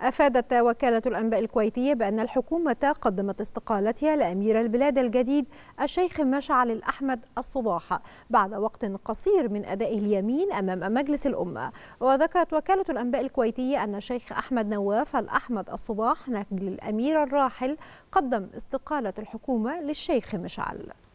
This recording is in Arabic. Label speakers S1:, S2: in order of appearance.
S1: أفادت وكالة الأنباء الكويتية بأن الحكومة قدمت استقالتها لأمير البلاد الجديد الشيخ مشعل الأحمد الصباح بعد وقت قصير من أدائه اليمين أمام مجلس الأمة وذكرت وكالة الأنباء الكويتية أن الشيخ أحمد نواف الأحمد الصباح نجل الأمير الراحل قدم استقالة الحكومة للشيخ مشعل